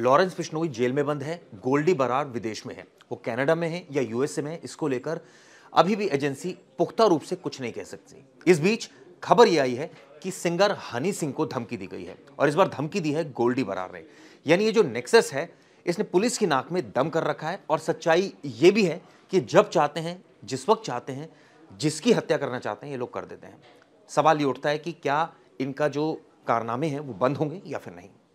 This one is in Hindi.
लॉरेंस बिश्नोई जेल में बंद है गोल्डी बरार विदेश में है वो कनाडा में है या यूएसए में इसको लेकर अभी भी एजेंसी पुख्ता रूप से कुछ नहीं कह सकती इस बीच खबर ये आई है कि सिंगर हनी सिंह को धमकी दी गई है और इस बार धमकी दी है गोल्डी बरार ने यानी ये जो नेक्सस है इसने पुलिस की नाक में दम कर रखा है और सच्चाई ये भी है कि जब चाहते हैं जिस वक्त चाहते हैं जिसकी हत्या करना चाहते हैं ये लोग कर देते हैं सवाल ये उठता है कि क्या इनका जो कारनामे हैं वो बंद होंगे या फिर नहीं